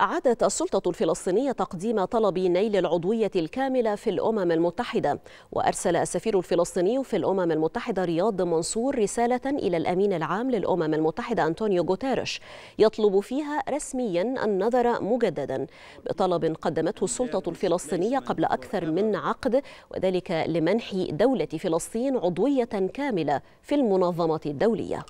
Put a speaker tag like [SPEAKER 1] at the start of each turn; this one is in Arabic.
[SPEAKER 1] أعادت السلطة الفلسطينية تقديم طلب نيل العضوية الكاملة في الأمم المتحدة وأرسل السفير الفلسطيني في الأمم المتحدة رياض منصور رسالة إلى الأمين العام للأمم المتحدة أنطونيو غوتيريش يطلب فيها رسميا النظر مجددا بطلب قدمته السلطة الفلسطينية قبل أكثر من عقد وذلك لمنح دولة فلسطين عضوية كاملة في المنظمة الدولية